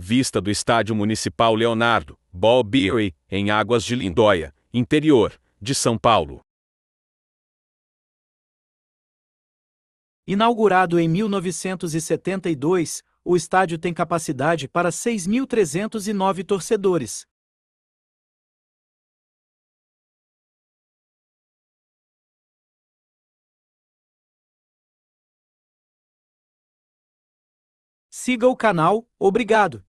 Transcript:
vista do Estádio Municipal Leonardo, Ball Beery, em Águas de Lindóia, interior, de São Paulo. Inaugurado em 1972, o estádio tem capacidade para 6.309 torcedores. Siga o canal, obrigado!